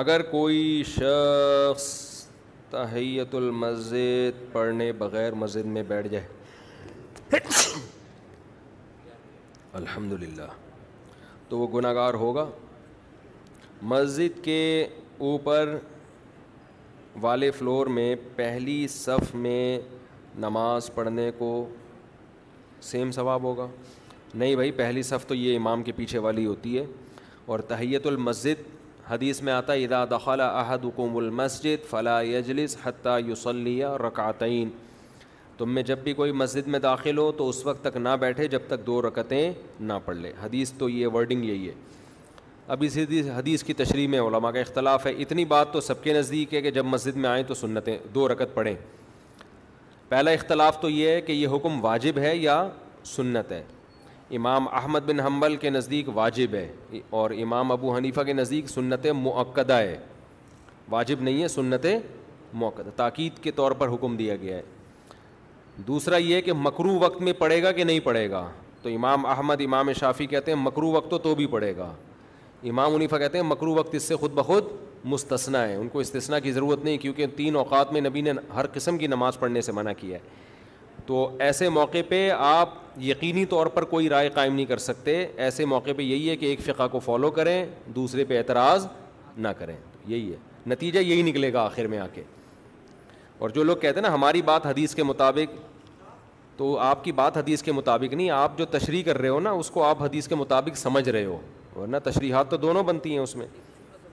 अगर कोई शख्स तहैतुलमस्जिद पढ़ने बग़ैर मस्जिद में बैठ जाए अल्हम्दुलिल्लाह तो वो गुनागार होगा मस्जिद के ऊपर वाले फ्लोर में पहली सफ़ में नमाज़ पढ़ने को सेम सवाब होगा नहीं भाई पहली सफ़ तो ये इमाम के पीछे वाली होती है और तहैतुलमस्जिद हदीस में आता इदा दखल अहदुकुमस्जिद फ़ला यजलिस हती युसलिया रकातन तुम तो में जब भी कोई मस्जिद में दाखिल हो तो उस वक्त तक ना बैठे जब तक दो रकतें ना पढ़ ले हदीस तो ये वर्डिंग यही है अब इस हदीस की तशरी में ओलमा का इख्तलाफ है इतनी बात तो सबके नज़दीक है कि जब मस्जिद में आएँ तो सुन्नतें दो रकत पढ़ें पहला इख्तलाफ तो ये है कि यह हुक्म वाजिब है या सुन्नत है इमाम अहमद बिन हम्बल के नज़दीक वाजिब है और इमाम अबू हनीफ़ा के नज़दीक सुन्नत मक्दा है वाजिब नहीं है सुन्नत मौक़ ताक़ीद के तौर पर हुक्म दिया गया है दूसरा ये कि मकरू वक्त में पड़ेगा कि नहीं पड़ेगा तो इमाम अहमद इमाम शाफ़ी कहते हैं मकरू वक्त तो, तो भी पड़ेगा इमाम उनीफ़ा कहते हैं मकरू वक्त इससे ख़ुद ब खुद मुस्तना है उनको इस्तना की ज़रूरत नहीं क्योंकि तीन अवात में नबी ने हर किस्म की नमाज़ पढ़ने से मना किया है तो ऐसे मौके पे आप यकीनी तौर पर कोई राय कायम नहीं कर सकते ऐसे मौके पे यही है कि एक फ़िका को फॉलो करें दूसरे पे एतराज़ ना करें यही है नतीजा यही निकलेगा आखिर में आके और जो लोग कहते हैं ना हमारी बात हदीस के मुताबिक तो आपकी बात हदीस के मुताबिक नहीं आप जो तशरी कर रहे हो ना उसको आप हदीस के मुताबिक समझ रहे हो वरना तशरीहत तो दोनों बनती हैं उसमें